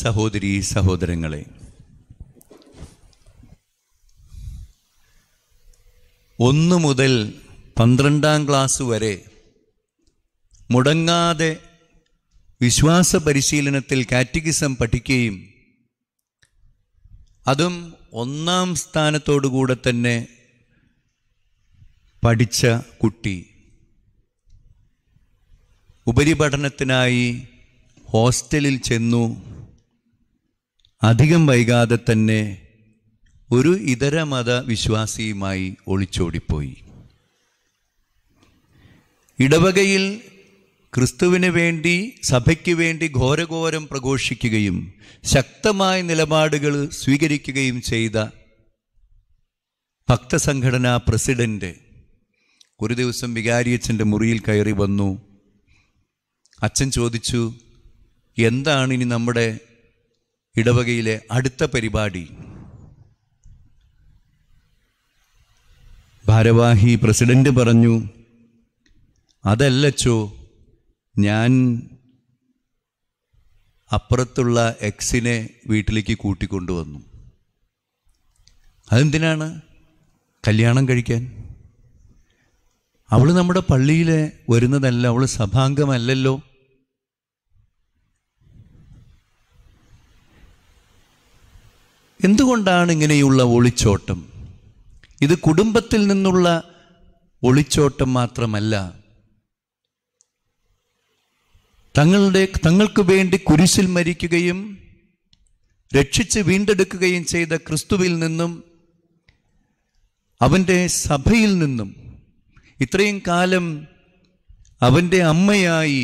സഹോദരി സഹോദരങ്ങളെ ഒന്ന് മുതൽ പന്ത്രണ്ടാം ക്ലാസ് വരെ മുടങ്ങാതെ വിശ്വാസ പരിശീലനത്തിൽ കാറ്റഗിസം പഠിക്കുകയും അതും ഒന്നാം സ്ഥാനത്തോടുകൂടെ തന്നെ പഠിച്ച കുട്ടി ഉപരിപഠനത്തിനായി ഹോസ്റ്റലിൽ ചെന്നു അധികം വൈകാതെ തന്നെ ഒരു ഇതര മത വിശ്വാസിയുമായി ഒളിച്ചോടിപ്പോയി ഇടവകയിൽ ക്രിസ്തുവിന് വേണ്ടി സഭയ്ക്ക് വേണ്ടി ഘോരഘോരം പ്രഘോഷിക്കുകയും ശക്തമായ നിലപാടുകൾ സ്വീകരിക്കുകയും ചെയ്ത ഭക്തസംഘടനാ പ്രസിഡൻ്റ് ഒരു ദിവസം വികാരിയച്ഛൻ്റെ മുറിയിൽ കയറി വന്നു അച്ഛൻ ചോദിച്ചു എന്താണ് ഇനി നമ്മുടെ ഇടവകയിലെ അടുത്ത പരിപാടി ഭാരവാഹി പ്രസിഡന്റ് പറഞ്ഞു അതല്ലച്ചോ ഞാൻ അപ്പുറത്തുള്ള എക്സിനെ വീട്ടിലേക്ക് കൂട്ടിക്കൊണ്ടുവന്നു അതെന്തിനാണ് കല്യാണം കഴിക്കാൻ അവൾ നമ്മുടെ പള്ളിയിൽ വരുന്നതല്ല അവൾ സഭാംഗമല്ലല്ലോ എന്തുകൊണ്ടാണ് ഇങ്ങനെയുള്ള ഒളിച്ചോട്ടം ഇത് കുടുംബത്തിൽ നിന്നുള്ള ഒളിച്ചോട്ടം മാത്രമല്ല തങ്ങളുടെ തങ്ങൾക്ക് വേണ്ടി കുരിശിൽ മരിക്കുകയും രക്ഷിച്ച് വീണ്ടെടുക്കുകയും ചെയ്ത ക്രിസ്തുവിൽ നിന്നും അവൻ്റെ സഭയിൽ നിന്നും ഇത്രയും കാലം അവൻ്റെ അമ്മയായി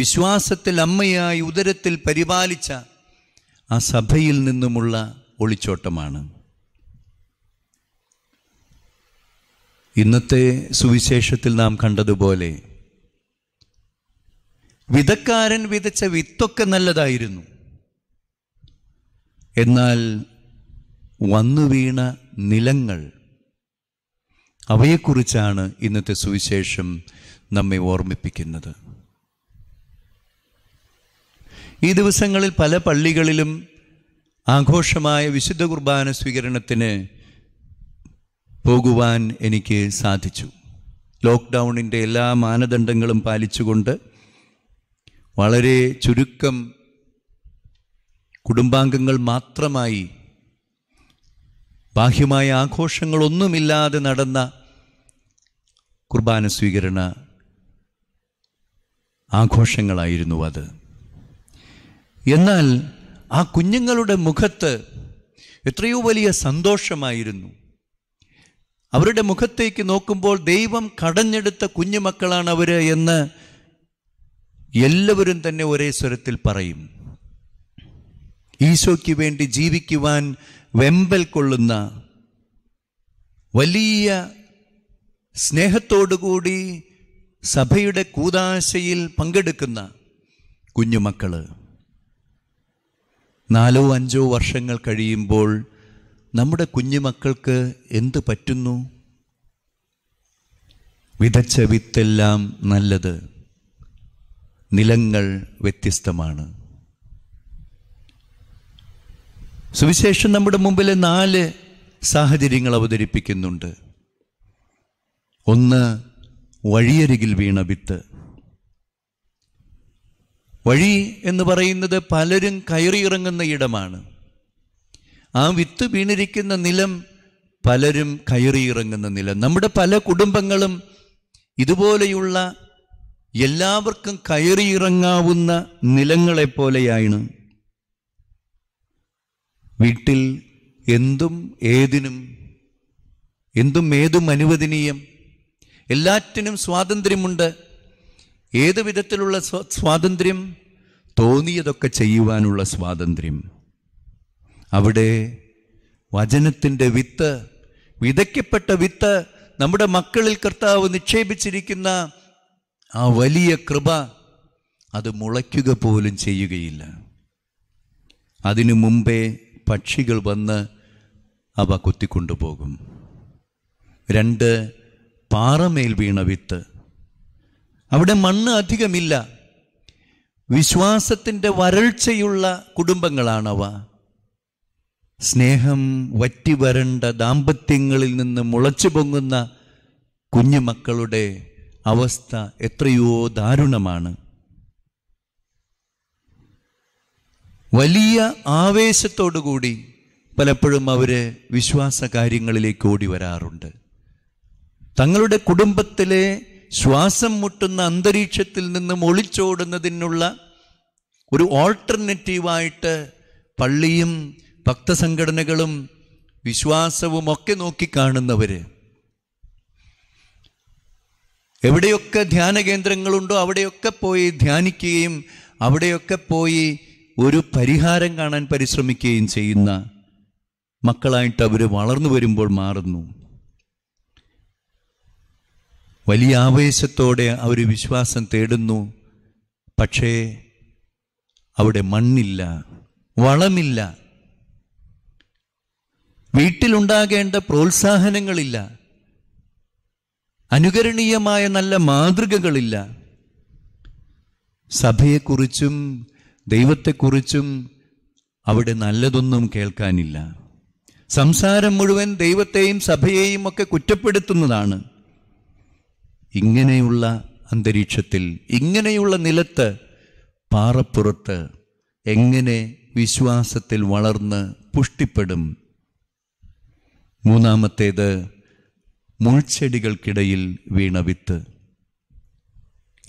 വിശ്വാസത്തിൽ അമ്മയായി ഉദരത്തിൽ പരിപാലിച്ച ആ സഭയിൽ നിന്നുമുള്ള ഒളിച്ചോട്ടമാണ് ഇന്നത്തെ സുവിശേഷത്തിൽ നാം കണ്ടതുപോലെ വിതക്കാരൻ വിതച്ച വിത്തൊക്കെ നല്ലതായിരുന്നു എന്നാൽ വന്നു വീണ നിലങ്ങൾ അവയെക്കുറിച്ചാണ് ഇന്നത്തെ സുവിശേഷം നമ്മെ ഓർമ്മിപ്പിക്കുന്നത് ഈ ദിവസങ്ങളിൽ പല പള്ളികളിലും ആഘോഷമായ വിശുദ്ധ കുർബാന സ്വീകരണത്തിന് പോകുവാൻ എനിക്ക് സാധിച്ചു ലോക്ക്ഡൗണിൻ്റെ എല്ലാ മാനദണ്ഡങ്ങളും പാലിച്ചുകൊണ്ട് വളരെ ചുരുക്കം കുടുംബാംഗങ്ങൾ മാത്രമായി ബാഹ്യമായ ആഘോഷങ്ങളൊന്നുമില്ലാതെ നടന്ന കുർബാന സ്വീകരണ ആഘോഷങ്ങളായിരുന്നു അത് എന്നാൽ ആ കുഞ്ഞുങ്ങളുടെ മുഖത്ത് എത്രയോ വലിയ സന്തോഷമായിരുന്നു അവരുടെ മുഖത്തേക്ക് നോക്കുമ്പോൾ ദൈവം കടഞ്ഞെടുത്ത കുഞ്ഞുമക്കളാണ് അവർ എന്ന് എല്ലാവരും തന്നെ ഒരേ സ്വരത്തിൽ പറയും ഈശോയ്ക്ക് വേണ്ടി ജീവിക്കുവാൻ വെമ്പൽ കൊള്ളുന്ന വലിയ സ്നേഹത്തോടുകൂടി സഭയുടെ കൂതാശയിൽ പങ്കെടുക്കുന്ന കുഞ്ഞുമക്കള് നാലോ അഞ്ചോ വർഷങ്ങൾ കഴിയുമ്പോൾ നമ്മുടെ കുഞ്ഞുമക്കൾക്ക് എന്ത് പറ്റുന്നു വിതച്ച വിത്തെല്ലാം നല്ലത് നിലങ്ങൾ വ്യത്യസ്തമാണ് സുവിശേഷം നമ്മുടെ മുമ്പിൽ നാല് സാഹചര്യങ്ങൾ അവതരിപ്പിക്കുന്നുണ്ട് ഒന്ന് വഴിയരികിൽ വീണ വിത്ത് വഴി എന്ന് പറയുന്നത് പലരും കയറിയിറങ്ങുന്ന ഇടമാണ് ആ വിത്ത് വീണിരിക്കുന്ന നിലം പലരും കയറിയിറങ്ങുന്ന നിലം നമ്മുടെ പല കുടുംബങ്ങളും ഇതുപോലെയുള്ള എല്ലാവർക്കും കയറിയിറങ്ങാവുന്ന നിലങ്ങളെപ്പോലെയാണ് വീട്ടിൽ എന്തും ഏതിനും എന്തും ഏതും അനുവദനീയം എല്ലാറ്റിനും സ്വാതന്ത്ര്യമുണ്ട് ഏത് വിധത്തിലുള്ള സ്വാതന്ത്ര്യം തോന്നിയതൊക്കെ ചെയ്യുവാനുള്ള സ്വാതന്ത്ര്യം അവിടെ വചനത്തിൻ്റെ വിത്ത് വിതയ്ക്കപ്പെട്ട വിത്ത് നമ്മുടെ മക്കളിൽ കർത്താവ് നിക്ഷേപിച്ചിരിക്കുന്ന ആ വലിയ കൃപ അത് മുളയ്ക്കുക പോലും ചെയ്യുകയില്ല അതിനു മുമ്പേ പക്ഷികൾ വന്ന് അവ കൊത്തിക്കൊണ്ടുപോകും രണ്ട് പാറമേൽ വീണ വിത്ത് അവിടെ മണ്ണ് അധികമില്ല വിശ്വാസത്തിൻ്റെ വരൾച്ചയുള്ള കുടുംബങ്ങളാണവ സ്നേഹം വറ്റിവരണ്ട ദാമ്പത്യങ്ങളിൽ നിന്ന് മുളച്ചു പൊങ്ങുന്ന കുഞ്ഞുമക്കളുടെ അവസ്ഥ എത്രയോ ദാരുണമാണ് വലിയ ആവേശത്തോടുകൂടി പലപ്പോഴും അവർ വിശ്വാസ കാര്യങ്ങളിലേക്ക് ഓടി വരാറുണ്ട് തങ്ങളുടെ കുടുംബത്തിലെ ശ്വാസം മുട്ടുന്ന അന്തരീക്ഷത്തിൽ നിന്നും ഒളിച്ചോടുന്നതിനുള്ള ഒരു ഓൾട്ടർനേറ്റീവായിട്ട് പള്ളിയും ഭക്തസംഘടനകളും വിശ്വാസവും ഒക്കെ നോക്കിക്കാണുന്നവർ എവിടെയൊക്കെ ധ്യാന കേന്ദ്രങ്ങളുണ്ടോ അവിടെയൊക്കെ പോയി ധ്യാനിക്കുകയും അവിടെയൊക്കെ പോയി ഒരു പരിഹാരം കാണാൻ പരിശ്രമിക്കുകയും ചെയ്യുന്ന മക്കളായിട്ട് അവർ വളർന്നു വരുമ്പോൾ മാറുന്നു വലിയ ആവേശത്തോടെ അവർ വിശ്വാസം തേടുന്നു പക്ഷേ അവിടെ മണ്ണില്ല വളമില്ല വീട്ടിലുണ്ടാകേണ്ട പ്രോത്സാഹനങ്ങളില്ല അനുകരണീയമായ നല്ല മാതൃകകളില്ല സഭയെക്കുറിച്ചും ദൈവത്തെക്കുറിച്ചും അവിടെ നല്ലതൊന്നും കേൾക്കാനില്ല സംസാരം മുഴുവൻ ദൈവത്തെയും സഭയെയും ഒക്കെ കുറ്റപ്പെടുത്തുന്നതാണ് ഇങ്ങനെയുള്ള അന്തരീക്ഷത്തിൽ ഇങ്ങനെയുള്ള നിലത്ത് പാറപ്പുറത്ത് എങ്ങനെ വിശ്വാസത്തിൽ വളർന്ന് പുഷ്ടിപ്പെടും മൂന്നാമത്തേത് മുൾച്ചെടികൾക്കിടയിൽ വീണ വിത്ത്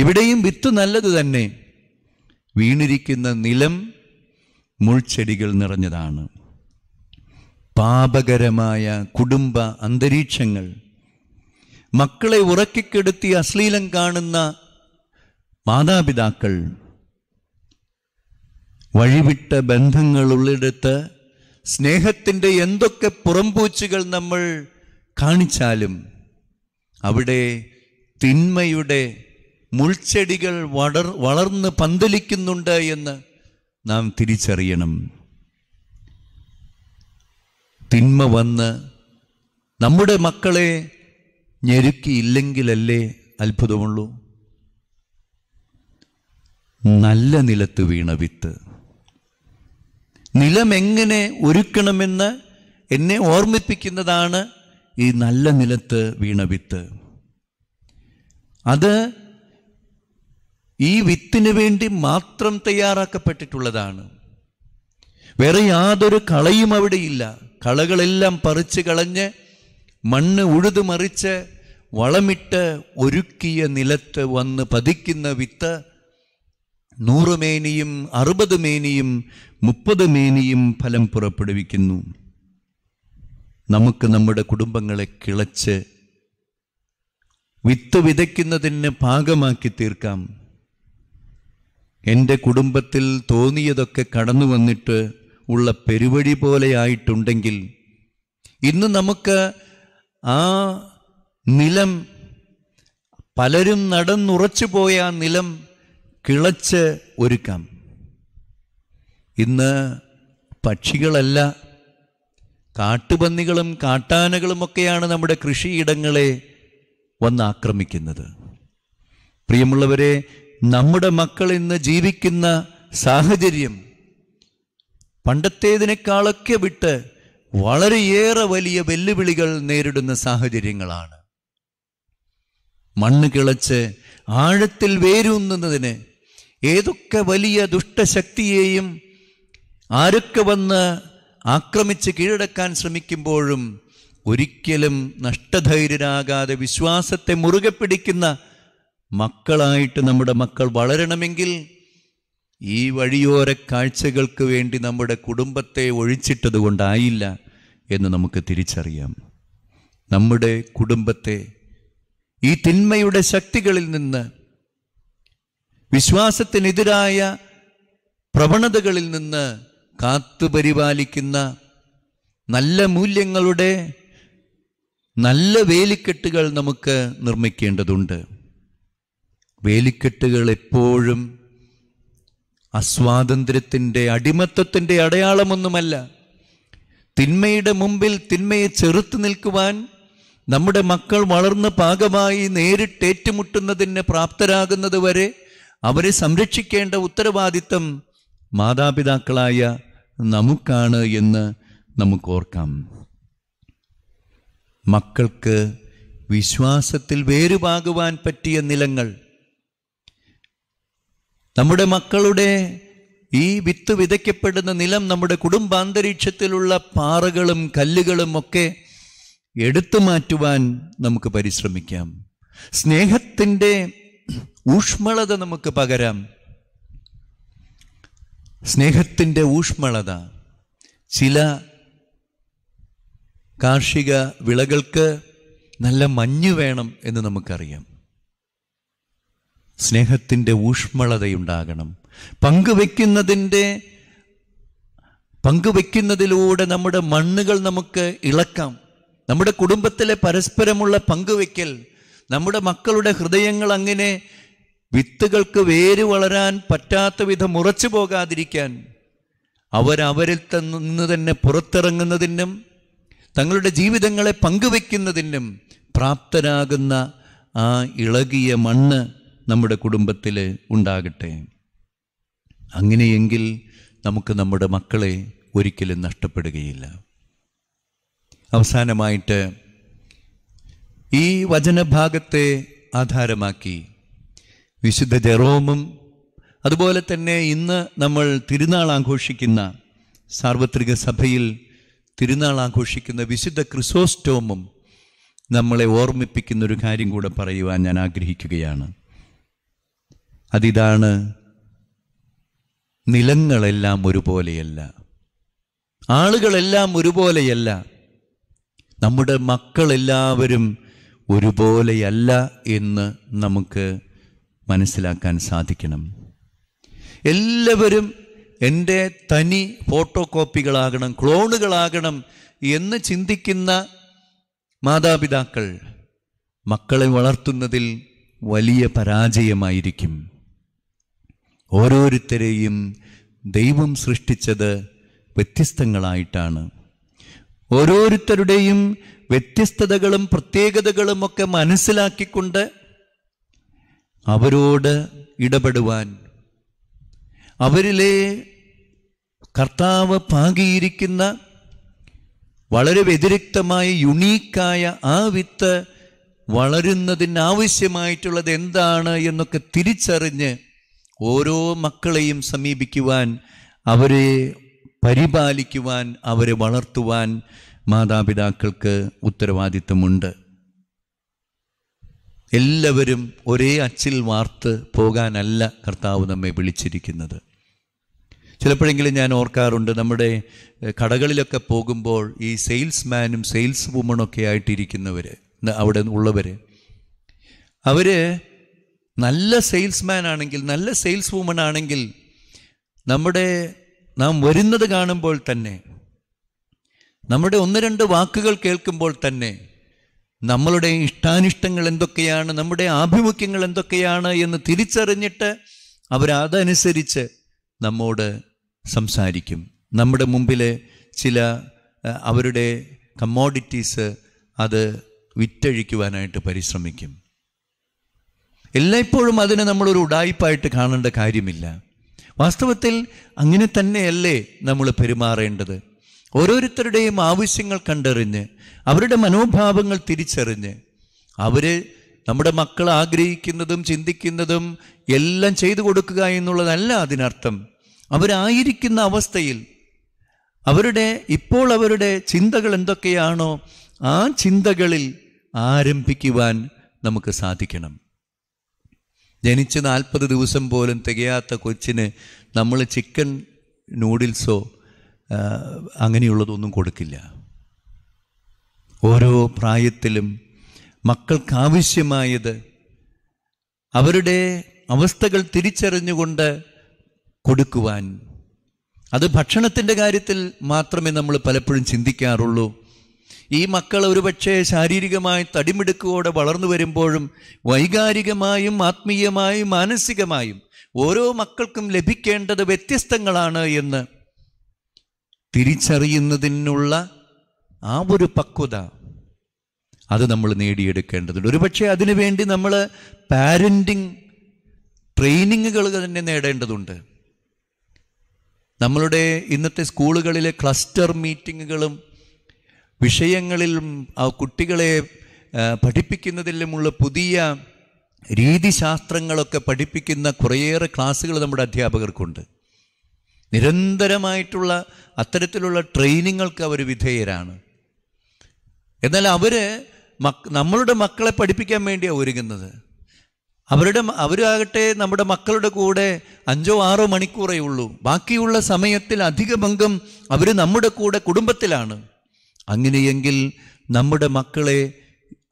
ഇവിടെയും വിത്ത് നല്ലത് തന്നെ വീണിരിക്കുന്ന നിലം മുൾച്ചെടികൾ നിറഞ്ഞതാണ് പാപകരമായ കുടുംബ അന്തരീക്ഷങ്ങൾ മക്കളെ ഉറക്കിക്കെടുത്തി അശ്ലീലം കാണുന്ന മാതാപിതാക്കൾ വഴിവിട്ട ബന്ധങ്ങളുള്ളിടത്ത് സ്നേഹത്തിൻ്റെ എന്തൊക്കെ പുറംപൂച്ചുകൾ നമ്മൾ കാണിച്ചാലും അവിടെ തിന്മയുടെ മുൾച്ചെടികൾ വളർ വളർന്ന് പന്തലിക്കുന്നുണ്ട് എന്ന് നാം തിരിച്ചറിയണം തിന്മ വന്ന് നമ്മുടെ മക്കളെ ഞെരുക്കിയില്ലെങ്കിലല്ലേ അത്ഭുതമുള്ളൂ നല്ല നിലത്ത് വീണ വിത്ത് നിലമെങ്ങനെ ഒരുക്കണമെന്ന് എന്നെ ഓർമ്മിപ്പിക്കുന്നതാണ് ഈ നല്ല നിലത്ത് വീണ വിത്ത് അത് ഈ വിത്തിന് വേണ്ടി മാത്രം തയ്യാറാക്കപ്പെട്ടിട്ടുള്ളതാണ് വേറെ യാതൊരു കളയും അവിടെയില്ല കളകളെല്ലാം പറിച്ച് കളഞ്ഞ് മണ്ണ് ഉഴുതുമറിച്ച് വളമിട്ട് ഒരുക്കിയ നിലത്ത് വന്ന് പതിക്കുന്ന വിത്ത് നൂറ് മേനിയും അറുപത് മേനിയും മുപ്പത് മേനിയും ഫലം പുറപ്പെടുവിക്കുന്നു നമുക്ക് നമ്മുടെ കുടുംബങ്ങളെ കിളച്ച് വിത്ത് വിതയ്ക്കുന്നതിന് പാകമാക്കി തീർക്കാം എൻ്റെ കുടുംബത്തിൽ തോന്നിയതൊക്കെ കടന്നു വന്നിട്ട് ഉള്ള പെരുവഴി പോലെ ആയിട്ടുണ്ടെങ്കിൽ ഇന്ന് നമുക്ക് ആ നിലം പലരും നടന്നുറച്ചു പോയ നിലം കിളച്ച് ഒരുക്കാം ഇന്ന് പക്ഷികളല്ല കാട്ടുപന്നികളും കാട്ടാനകളുമൊക്കെയാണ് നമ്മുടെ കൃഷിയിടങ്ങളെ വന്ന് ആക്രമിക്കുന്നത് പ്രിയമുള്ളവരെ നമ്മുടെ മക്കൾ ഇന്ന് ജീവിക്കുന്ന സാഹചര്യം പണ്ടത്തേതിനേക്കാളൊക്കെ വിട്ട് വളരെയേറെ വലിയ വെല്ലുവിളികൾ നേരിടുന്ന സാഹചര്യങ്ങളാണ് മണ്ണ് കിളച്ച് ആഴത്തിൽ വേരൂന്നുന്നതിന് ഏതൊക്കെ വലിയ ദുഷ്ടശക്തിയെയും ആരൊക്കെ വന്ന് ആക്രമിച്ച് കീഴടക്കാൻ ശ്രമിക്കുമ്പോഴും ഒരിക്കലും നഷ്ടധൈര്യരാകാതെ വിശ്വാസത്തെ മുറുകെ പിടിക്കുന്ന മക്കളായിട്ട് നമ്മുടെ മക്കൾ വളരണമെങ്കിൽ ഈ വഴിയോര കാഴ്ചകൾക്ക് വേണ്ടി നമ്മുടെ കുടുംബത്തെ ഒഴിച്ചിട്ടത് കൊണ്ടായില്ല എന്ന് നമുക്ക് തിരിച്ചറിയാം നമ്മുടെ കുടുംബത്തെ ഈ തിന്മയുടെ ശക്തികളിൽ നിന്ന് വിശ്വാസത്തിനെതിരായ പ്രവണതകളിൽ നിന്ന് കാത്തുപരിപാലിക്കുന്ന നല്ല മൂല്യങ്ങളുടെ നല്ല വേലിക്കെട്ടുകൾ നമുക്ക് നിർമ്മിക്കേണ്ടതുണ്ട് വേലിക്കെട്ടുകൾ എപ്പോഴും അസ്വാതന്ത്ര്യത്തിൻ്റെ അടിമത്തത്തിൻ്റെ അടയാളമൊന്നുമല്ല തിന്മയുടെ മുമ്പിൽ തിന്മയെ ചെറുത്തു നിൽക്കുവാൻ നമ്മുടെ മക്കൾ വളർന്ന് പാകമായി നേരിട്ടേറ്റുമുട്ടുന്നതിന് പ്രാപ്തരാകുന്നത് വരെ അവരെ സംരക്ഷിക്കേണ്ട ഉത്തരവാദിത്തം മാതാപിതാക്കളായ നമുക്കാണ് എന്ന് നമുക്ക് ഓർക്കാം മക്കൾക്ക് വിശ്വാസത്തിൽ വേരുപാകുവാൻ പറ്റിയ നിലങ്ങൾ നമ്മുടെ മക്കളുടെ ഈ വിത്ത് വിതയ്ക്കപ്പെടുന്ന നിലം നമ്മുടെ കുടുംബാന്തരീക്ഷത്തിലുള്ള പാറകളും കല്ലുകളും ഒക്കെ എടുത്തു മാറ്റുവാൻ നമുക്ക് പരിശ്രമിക്കാം സ്നേഹത്തിൻ്റെ ഊഷ്മളത നമുക്ക് പകരാം സ്നേഹത്തിൻ്റെ ഊഷ്മളത ചില കാർഷിക വിളകൾക്ക് നല്ല മഞ്ഞ് വേണം എന്ന് നമുക്കറിയാം സ്നേഹത്തിൻ്റെ ഊഷ്മളതയുണ്ടാകണം പങ്കുവെക്കുന്നതിൻ്റെ പങ്കുവെക്കുന്നതിലൂടെ നമ്മുടെ മണ്ണുകൾ നമുക്ക് ഇളക്കാം നമ്മുടെ കുടുംബത്തിലെ പരസ്പരമുള്ള പങ്കുവെക്കൽ നമ്മുടെ മക്കളുടെ ഹൃദയങ്ങൾ അങ്ങനെ വിത്തുകൾക്ക് വേര് വളരാൻ പറ്റാത്ത വിധം ഉറച്ചു പോകാതിരിക്കാൻ അവരവരിൽ നിന്ന് തന്നെ പുറത്തിറങ്ങുന്നതിനും തങ്ങളുടെ ജീവിതങ്ങളെ പങ്കുവെക്കുന്നതിനും പ്രാപ്തരാകുന്ന ആ ഇളകിയ മണ്ണ് നമ്മുടെ കുടുംബത്തിൽ ഉണ്ടാകട്ടെ അങ്ങനെയെങ്കിൽ നമുക്ക് നമ്മുടെ മക്കളെ ഒരിക്കലും നഷ്ടപ്പെടുകയില്ല അവസാനമായിട്ട് ഈ വചനഭാഗത്തെ ആധാരമാക്കി വിശുദ്ധ ജെറോമും അതുപോലെ തന്നെ ഇന്ന് നമ്മൾ തിരുനാൾ ആഘോഷിക്കുന്ന സാർവത്രിക സഭയിൽ തിരുനാൾ ആഘോഷിക്കുന്ന വിശുദ്ധ ക്രിസോസ്റ്റോമും നമ്മളെ ഓർമ്മിപ്പിക്കുന്ന ഒരു കാര്യം കൂടെ പറയുവാൻ ഞാൻ ആഗ്രഹിക്കുകയാണ് അതിതാണ് നിലങ്ങളെല്ലാം ഒരുപോലെയല്ല ആളുകളെല്ലാം ഒരുപോലെയല്ല നമ്മുടെ മക്കളെല്ലാവരും ഒരുപോലെയല്ല എന്ന് നമുക്ക് മനസ്സിലാക്കാൻ സാധിക്കണം എല്ലാവരും എൻ്റെ തനി ഫോട്ടോ കോപ്പികളാകണം ക്ലോണുകളാകണം എന്ന് ചിന്തിക്കുന്ന മാതാപിതാക്കൾ മക്കളെ വളർത്തുന്നതിൽ വലിയ പരാജയമായിരിക്കും ഓരോരുത്തരെയും ദൈവം സൃഷ്ടിച്ചത് വ്യത്യസ്തങ്ങളായിട്ടാണ് ഓരോരുത്തരുടെയും വ്യത്യസ്തതകളും പ്രത്യേകതകളും ഒക്കെ മനസ്സിലാക്കിക്കൊണ്ട് അവരോട് ഇടപെടുവാൻ അവരിലെ കർത്താവ് പാകിയിരിക്കുന്ന വളരെ വ്യതിരിക്തമായ യുണീക്കായ ആ വിത്ത് ആവശ്യമായിട്ടുള്ളത് എന്താണ് എന്നൊക്കെ തിരിച്ചറിഞ്ഞ് ഓരോ മക്കളെയും സമീപിക്കുവാൻ അവരെ പരിപാലിക്കുവാൻ അവരെ വളർത്തുവാൻ മാതാപിതാക്കൾക്ക് ഉത്തരവാദിത്വമുണ്ട് എല്ലാവരും ഒരേ അച്ചിൽ വാർത്ത് പോകാനല്ല കർത്താവ് നമ്മെ വിളിച്ചിരിക്കുന്നത് ചിലപ്പോഴെങ്കിലും ഞാൻ ഓർക്കാറുണ്ട് നമ്മുടെ കടകളിലൊക്കെ പോകുമ്പോൾ ഈ സെയിൽസ്മാനും സെയിൽസ് വുമണൊക്കെ ആയിട്ടിരിക്കുന്നവർ അവിടെ ഉള്ളവർ അവർ നല്ല സെയിൽസ്മാൻ ആണെങ്കിൽ നല്ല സെയിൽസ് വുമൺ ആണെങ്കിൽ നമ്മുടെ നാം വരുന്നത് കാണുമ്പോൾ തന്നെ നമ്മുടെ ഒന്ന് രണ്ട് വാക്കുകൾ കേൾക്കുമ്പോൾ തന്നെ നമ്മളുടെ ഇഷ്ടാനിഷ്ടങ്ങൾ എന്തൊക്കെയാണ് നമ്മുടെ ആഭിമുഖ്യങ്ങൾ എന്തൊക്കെയാണ് എന്ന് തിരിച്ചറിഞ്ഞിട്ട് അവരതനുസരിച്ച് നമ്മോട് സംസാരിക്കും നമ്മുടെ മുമ്പിൽ ചില അവരുടെ കമ്മോഡിറ്റീസ് അത് വിറ്റഴിക്കുവാനായിട്ട് പരിശ്രമിക്കും എല്ലായ്പ്പോഴും അതിനെ നമ്മളൊരു ഉടായ്പായിട്ട് കാണേണ്ട കാര്യമില്ല വാസ്തവത്തിൽ അങ്ങനെ തന്നെയല്ലേ നമ്മൾ പെരുമാറേണ്ടത് ഓരോരുത്തരുടെയും ആവശ്യങ്ങൾ കണ്ടറിഞ്ഞ് അവരുടെ മനോഭാവങ്ങൾ തിരിച്ചറിഞ്ഞ് അവർ നമ്മുടെ മക്കൾ ആഗ്രഹിക്കുന്നതും ചിന്തിക്കുന്നതും എല്ലാം ചെയ്തു കൊടുക്കുക എന്നുള്ളതല്ല അതിനർത്ഥം അവരായിരിക്കുന്ന അവസ്ഥയിൽ അവരുടെ ഇപ്പോൾ അവരുടെ ചിന്തകൾ എന്തൊക്കെയാണോ ആ ചിന്തകളിൽ ആരംഭിക്കുവാൻ നമുക്ക് സാധിക്കണം ജനിച്ച് നാൽപ്പത് ദിവസം പോലും തികയാത്ത കൊച്ചിന് നമ്മൾ ചിക്കൻ നൂഡിൽസോ അങ്ങനെയുള്ളതൊന്നും കൊടുക്കില്ല ഓരോ പ്രായത്തിലും മക്കൾക്കാവശ്യമായത് അവരുടെ അവസ്ഥകൾ തിരിച്ചറിഞ്ഞുകൊണ്ട് കൊടുക്കുവാൻ അത് ഭക്ഷണത്തിൻ്റെ കാര്യത്തിൽ മാത്രമേ നമ്മൾ പലപ്പോഴും ചിന്തിക്കാറുള്ളൂ ഈ മക്കൾ ഒരുപക്ഷെ ശാരീരികമായി തടിമിടുക്കുവോടെ വളർന്നു വരുമ്പോഴും വൈകാരികമായും ആത്മീയമായും മാനസികമായും ഓരോ മക്കൾക്കും ലഭിക്കേണ്ടത് വ്യത്യസ്തങ്ങളാണ് എന്ന് തിരിച്ചറിയുന്നതിനുള്ള ആ ഒരു പക്വത അത് നമ്മൾ നേടിയെടുക്കേണ്ടതുണ്ട് ഒരുപക്ഷെ അതിനുവേണ്ടി നമ്മൾ പാരൻറ്റിങ് ട്രെയിനിങ്ങുകൾ തന്നെ നേടേണ്ടതുണ്ട് നമ്മളുടെ ഇന്നത്തെ സ്കൂളുകളിലെ ക്ലസ്റ്റർ മീറ്റിങ്ങുകളും വിഷയങ്ങളിലും ആ കുട്ടികളെ പഠിപ്പിക്കുന്നതിലുമുള്ള പുതിയ രീതിശാസ്ത്രങ്ങളൊക്കെ പഠിപ്പിക്കുന്ന കുറേയേറെ ക്ലാസ്സുകൾ നമ്മുടെ അധ്യാപകർക്കുണ്ട് നിരന്തരമായിട്ടുള്ള അത്തരത്തിലുള്ള ട്രെയിനിങ്ങൾക്ക് അവർ വിധേയരാണ് എന്നാൽ അവർ മക് നമ്മളുടെ മക്കളെ പഠിപ്പിക്കാൻ വേണ്ടിയാണ് ഒരുങ്ങുന്നത് അവരുടെ അവരാകട്ടെ നമ്മുടെ മക്കളുടെ കൂടെ അഞ്ചോ ആറോ മണിക്കൂറേ ഉള്ളൂ ബാക്കിയുള്ള സമയത്തിൽ അധിക പങ്കും അവർ നമ്മുടെ കൂടെ കുടുംബത്തിലാണ് അങ്ങനെയെങ്കിൽ നമ്മുടെ മക്കളെ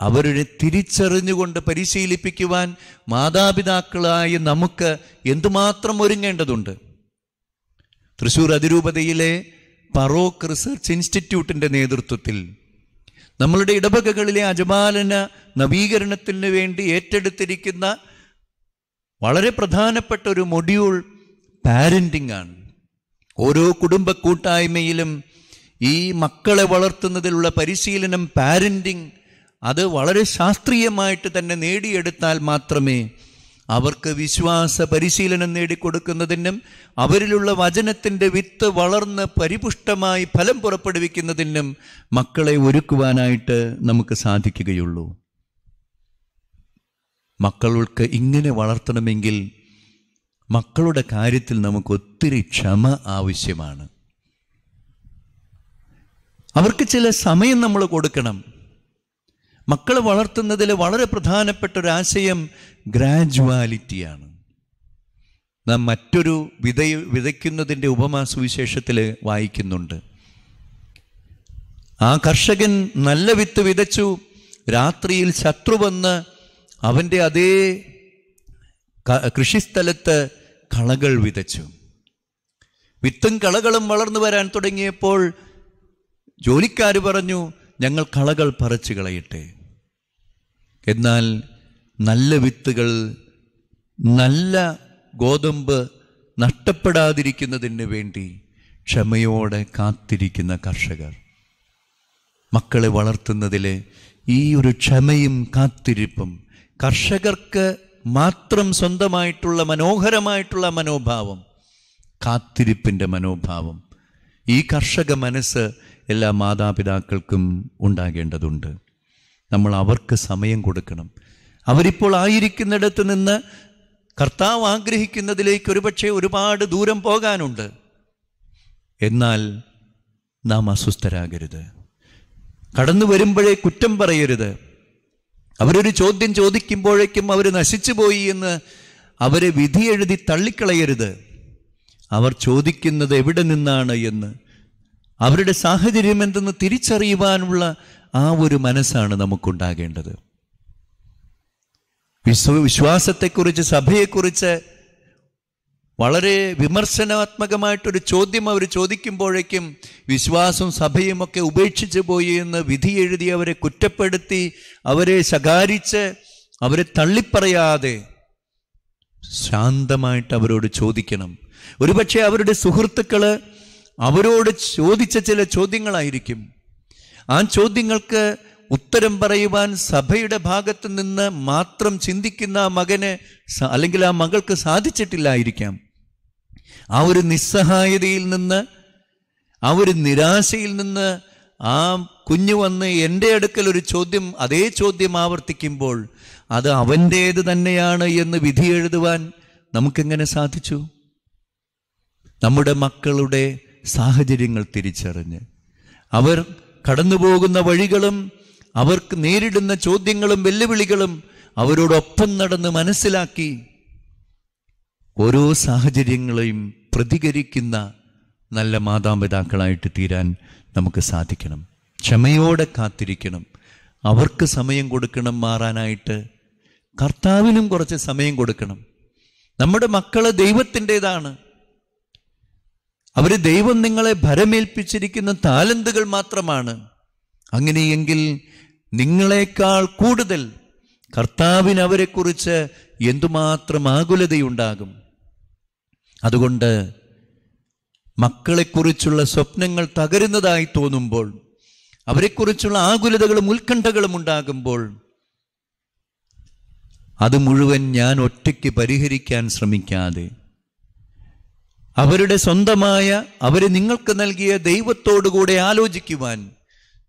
അവരുടെ തിരിച്ചറിഞ്ഞുകൊണ്ട് പരിശീലിപ്പിക്കുവാൻ മാതാപിതാക്കളായ നമുക്ക് എന്തുമാത്രം ഒരുങ്ങേണ്ടതുണ്ട് തൃശ്ശൂർ അതിരൂപതയിലെ പറോക്ക് റിസർച്ച് ഇൻസ്റ്റിറ്റ്യൂട്ടിൻ്റെ നേതൃത്വത്തിൽ നമ്മളുടെ ഇടവകകളിലെ അജമാലന നവീകരണത്തിന് വേണ്ടി ഏറ്റെടുത്തിരിക്കുന്ന വളരെ പ്രധാനപ്പെട്ട ഒരു മൊഡ്യൂൾ പാരൻറ്റിംഗ് ആണ് ഓരോ കുടുംബ കൂട്ടായ്മയിലും ഈ മക്കളെ വളർത്തുന്നതിലുള്ള പരിശീലനം പാരൻറ്റിങ് അത് വളരെ ശാസ്ത്രീയമായിട്ട് തന്നെ നേടിയെടുത്താൽ മാത്രമേ അവർക്ക് വിശ്വാസ പരിശീലനം നേടിക്കൊടുക്കുന്നതിനും അവരിലുള്ള വചനത്തിൻ്റെ വിത്ത് വളർന്ന് പരിപുഷ്ടമായി ഫലം പുറപ്പെടുവിക്കുന്നതിനും മക്കളെ ഒരുക്കുവാനായിട്ട് നമുക്ക് സാധിക്കുകയുള്ളൂ മക്കൾക്ക് ഇങ്ങനെ വളർത്തണമെങ്കിൽ മക്കളുടെ കാര്യത്തിൽ നമുക്ക് ഒത്തിരി ക്ഷമ ആവശ്യമാണ് അവർക്ക് ചില സമയം നമ്മൾ കൊടുക്കണം മക്കളെ വളർത്തുന്നതിൽ വളരെ പ്രധാനപ്പെട്ട ഒരു ആശയം ഗ്രാജുവാലിറ്റിയാണ് നാം മറ്റൊരു വിതയ വിതയ്ക്കുന്നതിൻ്റെ ഉപമാ സുവിശേഷത്തിൽ വായിക്കുന്നുണ്ട് ആ കർഷകൻ നല്ല വിത്ത് വിതച്ചു രാത്രിയിൽ ശത്രു വന്ന് അവൻ്റെ അതേ കൃഷിസ്ഥലത്ത് കളകൾ വിതച്ചു വിത്തും കളകളും വളർന്നു വരാൻ തുടങ്ങിയപ്പോൾ ജോലിക്കാർ പറഞ്ഞു ഞങ്ങൾ കളകൾ പറിച്ചു കളയട്ടെ എന്നാൽ നല്ല വിത്തുകൾ നല്ല ഗോതമ്പ് നഷ്ടപ്പെടാതിരിക്കുന്നതിന് വേണ്ടി ക്ഷമയോടെ കാത്തിരിക്കുന്ന കർഷകർ മക്കളെ വളർത്തുന്നതിലെ ഈ ഒരു ക്ഷമയും കാത്തിരിപ്പും കർഷകർക്ക് മാത്രം സ്വന്തമായിട്ടുള്ള മനോഹരമായിട്ടുള്ള മനോഭാവം കാത്തിരിപ്പിൻ്റെ മനോഭാവം ഈ കർഷക മനസ്സ് എല്ലാ മാതാപിതാക്കൾക്കും ഉണ്ടാകേണ്ടതുണ്ട് നമ്മൾ അവർക്ക് സമയം കൊടുക്കണം അവരിപ്പോൾ ആയിരിക്കുന്നിടത്ത് നിന്ന് കർത്താവ് ആഗ്രഹിക്കുന്നതിലേക്ക് ഒരുപക്ഷെ ഒരുപാട് ദൂരം പോകാനുണ്ട് എന്നാൽ നാം അസ്വസ്ഥരാകരുത് കടന്നു വരുമ്പോഴേ കുറ്റം പറയരുത് അവരൊരു ചോദ്യം ചോദിക്കുമ്പോഴേക്കും അവർ നശിച്ചുപോയി എന്ന് അവരെ വിധി എഴുതി തള്ളിക്കളയരുത് അവർ ചോദിക്കുന്നത് എവിടെ നിന്നാണ് എന്ന് അവരുടെ സാഹചര്യം എന്തെന്ന് തിരിച്ചറിയുവാനുള്ള ആ ഒരു മനസ്സാണ് നമുക്കുണ്ടാകേണ്ടത് വിശ്വ വിശ്വാസത്തെക്കുറിച്ച് സഭയെക്കുറിച്ച് വളരെ വിമർശനാത്മകമായിട്ടൊരു ചോദ്യം അവർ ചോദിക്കുമ്പോഴേക്കും വിശ്വാസവും ഒക്കെ ഉപേക്ഷിച്ചു പോയി എന്ന് വിധി എഴുതി അവരെ കുറ്റപ്പെടുത്തി അവരെ ശകാരിച്ച് അവരെ തള്ളിപ്പറയാതെ ശാന്തമായിട്ട് അവരോട് ചോദിക്കണം ഒരുപക്ഷെ അവരുടെ സുഹൃത്തുക്കള് അവരോട് ചോദിച്ച ചില ചോദ്യങ്ങളായിരിക്കും ആ ചോദ്യങ്ങൾക്ക് ഉത്തരം പറയുവാൻ സഭയുടെ ഭാഗത്ത് നിന്ന് മാത്രം ചിന്തിക്കുന്ന ആ മകന് അല്ലെങ്കിൽ ആ മകൾക്ക് സാധിച്ചിട്ടില്ലായിരിക്കാം ആ ഒരു നിസ്സഹായതയിൽ നിന്ന് ആ ഒരു നിരാശയിൽ നിന്ന് ആ കുഞ്ഞു വന്ന് എൻ്റെ അടുക്കൽ ഒരു ചോദ്യം അതേ ചോദ്യം ആവർത്തിക്കുമ്പോൾ അത് അവൻ്റേത് തന്നെയാണ് എന്ന് വിധി എഴുതുവാൻ നമുക്കെങ്ങനെ സാധിച്ചു നമ്മുടെ മക്കളുടെ സാഹചര്യങ്ങൾ തിരിച്ചറിഞ്ഞ് അവർ കടന്നുപോകുന്ന വഴികളും അവർക്ക് നേരിടുന്ന ചോദ്യങ്ങളും വെല്ലുവിളികളും അവരോടൊപ്പം നടന്ന് മനസ്സിലാക്കി ഓരോ സാഹചര്യങ്ങളെയും പ്രതികരിക്കുന്ന നല്ല മാതാപിതാക്കളായിട്ട് തീരാൻ നമുക്ക് സാധിക്കണം ക്ഷമയോടെ കാത്തിരിക്കണം അവർക്ക് സമയം കൊടുക്കണം മാറാനായിട്ട് കർത്താവിനും കുറച്ച് സമയം കൊടുക്കണം നമ്മുടെ മക്കൾ ദൈവത്തിൻ്റെതാണ് അവർ ദൈവം നിങ്ങളെ ഭരമേൽപ്പിച്ചിരിക്കുന്ന താലന്തുകൾ മാത്രമാണ് അങ്ങനെയെങ്കിൽ നിങ്ങളെക്കാൾ കൂടുതൽ കർത്താവിന് അവരെക്കുറിച്ച് എന്തുമാത്രം ആകുലതയുണ്ടാകും അതുകൊണ്ട് മക്കളെക്കുറിച്ചുള്ള സ്വപ്നങ്ങൾ തകരുന്നതായി തോന്നുമ്പോൾ അവരെക്കുറിച്ചുള്ള ആകുലതകളും ഉത്കണ്ഠകളും ഉണ്ടാകുമ്പോൾ അത് മുഴുവൻ ഞാൻ ഒറ്റയ്ക്ക് പരിഹരിക്കാൻ ശ്രമിക്കാതെ അവരുടെ സ്വന്തമായ അവർ നിങ്ങൾക്ക് നൽകിയ ദൈവത്തോടുകൂടെ ആലോചിക്കുവാൻ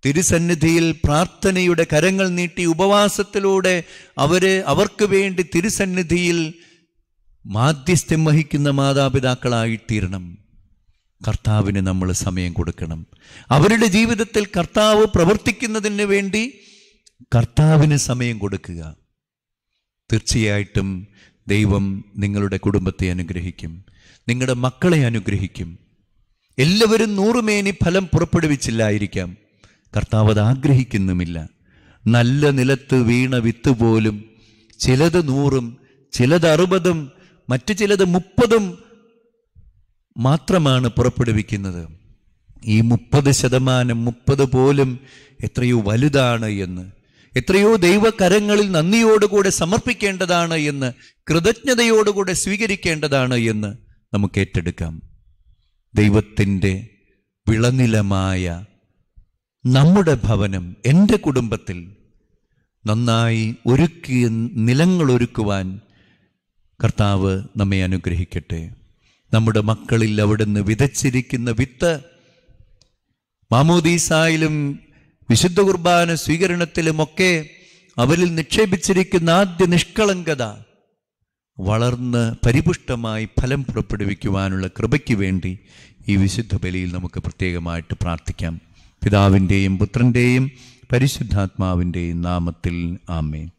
തിരുസന്നിധിയിൽ പ്രാർത്ഥനയുടെ കരങ്ങൾ നീട്ടി ഉപവാസത്തിലൂടെ അവര് അവർക്ക് വേണ്ടി തിരുസന്നിധിയിൽ മാധ്യസ്ഥ്യം വഹിക്കുന്ന മാതാപിതാക്കളായിത്തീരണം കർത്താവിന് നമ്മൾ സമയം കൊടുക്കണം അവരുടെ ജീവിതത്തിൽ കർത്താവ് പ്രവർത്തിക്കുന്നതിന് വേണ്ടി കർത്താവിന് സമയം കൊടുക്കുക തീർച്ചയായിട്ടും ദൈവം നിങ്ങളുടെ കുടുംബത്തെ അനുഗ്രഹിക്കും നിങ്ങളുടെ മക്കളെ അനുഗ്രഹിക്കും എല്ലാവരും നൂറുമേനി ഫലം പുറപ്പെടുവിച്ചില്ലായിരിക്കാം കർത്താവ് അത് ആഗ്രഹിക്കുന്നുമില്ല നല്ല നിലത്ത് വീണ വിത്ത് പോലും ചിലത് നൂറും ചിലത് അറുപതും മറ്റു ചിലത് മുപ്പതും മാത്രമാണ് പുറപ്പെടുവിക്കുന്നത് ഈ മുപ്പത് ശതമാനം മുപ്പത് പോലും എത്രയോ വലുതാണ് എന്ന് എത്രയോ ദൈവകരങ്ങളിൽ നന്ദിയോടുകൂടെ സമർപ്പിക്കേണ്ടതാണ് എന്ന് കൃതജ്ഞതയോടുകൂടെ സ്വീകരിക്കേണ്ടതാണ് എന്ന് നമുക്ക് ഏറ്റെടുക്കാം ദൈവത്തിൻ്റെ വിളനിലമായ നമ്മുടെ ഭവനം എൻ്റെ കുടുംബത്തിൽ നന്നായി ഒരുക്കി നിലങ്ങൾ ഒരുക്കുവാൻ കർത്താവ് നമ്മെ അനുഗ്രഹിക്കട്ടെ നമ്മുടെ മക്കളിൽ അവിടുന്ന് വിതച്ചിരിക്കുന്ന വിത്ത് മാമോദീസായിലും വിശുദ്ധ കുർബാന സ്വീകരണത്തിലുമൊക്കെ അവരിൽ നിക്ഷേപിച്ചിരിക്കുന്ന ആദ്യ നിഷ്കളങ്കത വളർന്ന് പരിപുഷ്ടമായി ഫലം പുറപ്പെടുവിക്കുവാനുള്ള കൃപയ്ക്ക് വേണ്ടി ഈ വിശുദ്ധ ബലിയിൽ നമുക്ക് പ്രത്യേകമായിട്ട് പ്രാർത്ഥിക്കാം പിതാവിൻ്റെയും പുത്രൻ്റെയും പരിശുദ്ധാത്മാവിൻ്റെയും നാമത്തിൽ ആമേൻ